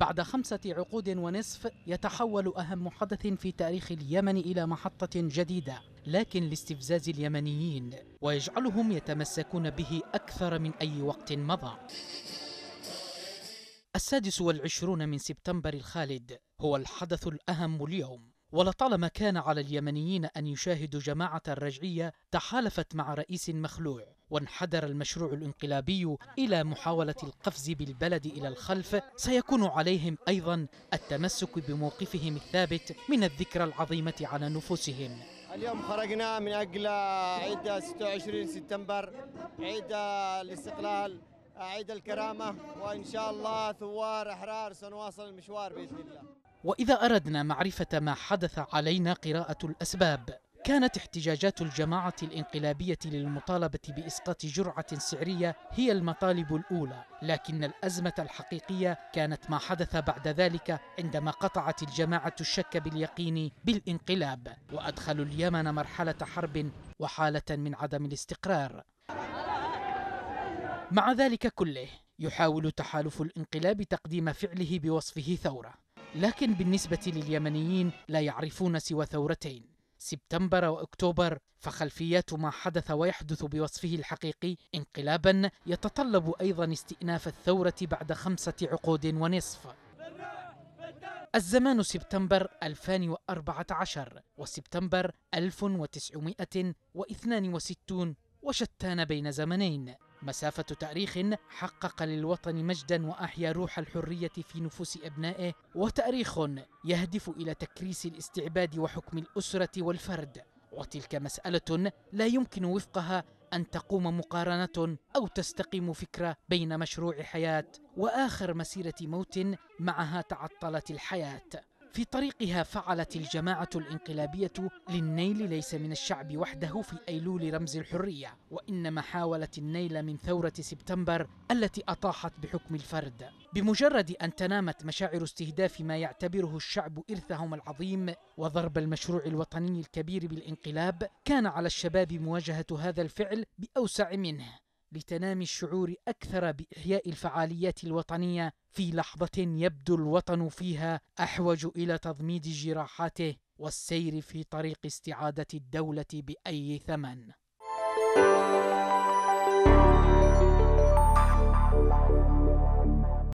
بعد خمسة عقود ونصف يتحول أهم حدث في تاريخ اليمن إلى محطة جديدة لكن لاستفزاز اليمنيين ويجعلهم يتمسكون به أكثر من أي وقت مضى السادس والعشرون من سبتمبر الخالد هو الحدث الأهم اليوم ولطالما كان على اليمنيين أن يشاهدوا جماعة الرجعية تحالفت مع رئيس مخلوع وانحدر المشروع الانقلابي إلى محاولة القفز بالبلد إلى الخلف سيكون عليهم أيضا التمسك بموقفهم الثابت من الذكرى العظيمة على نفوسهم اليوم خرجنا من أجل عيد 26 سبتمبر عيد الاستقلال أعيد الكرامة وإن شاء الله ثوار أحرار سنواصل المشوار بإذن الله وإذا أردنا معرفة ما حدث علينا قراءة الأسباب كانت احتجاجات الجماعة الانقلابية للمطالبة بإسقاط جرعة سعرية هي المطالب الأولى، لكن الأزمة الحقيقية كانت ما حدث بعد ذلك عندما قطعت الجماعة الشك باليقين بالانقلاب، وأدخلوا اليمن مرحلة حرب وحالة من عدم الاستقرار. مع ذلك كله يحاول تحالف الانقلاب تقديم فعله بوصفه ثورة لكن بالنسبة لليمنيين لا يعرفون سوى ثورتين سبتمبر وأكتوبر فخلفيات ما حدث ويحدث بوصفه الحقيقي انقلابا يتطلب أيضا استئناف الثورة بعد خمسة عقود ونصف الزمان سبتمبر 2014 وسبتمبر 1962 وشتان بين زمنين مسافة تأريخ حقق للوطن مجدا وأحيا روح الحرية في نفوس أبنائه وتأريخ يهدف إلى تكريس الاستعباد وحكم الأسرة والفرد وتلك مسألة لا يمكن وفقها أن تقوم مقارنة أو تستقيم فكرة بين مشروع حياة وآخر مسيرة موت معها تعطلت الحياة في طريقها فعلت الجماعة الانقلابية للنيل ليس من الشعب وحده في أيلول رمز الحرية وإنما حاولت النيل من ثورة سبتمبر التي أطاحت بحكم الفرد بمجرد أن تنامت مشاعر استهداف ما يعتبره الشعب إرثهم العظيم وضرب المشروع الوطني الكبير بالانقلاب كان على الشباب مواجهة هذا الفعل بأوسع منه لتنامي الشعور أكثر بإحياء الفعاليات الوطنية في لحظة يبدو الوطن فيها أحوج إلى تضميد جراحاته والسير في طريق استعادة الدولة بأي ثمن.